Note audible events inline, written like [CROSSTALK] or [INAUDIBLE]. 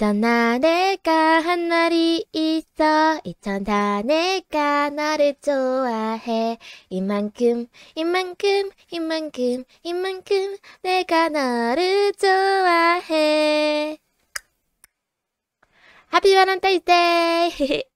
있잖아 내가 한 말이 있어 있잖아 내가 너를 좋아해 이만큼 이만큼 이만큼 이만큼 내가 너를 좋아해 Happy Valentine's Day! [LAUGHS]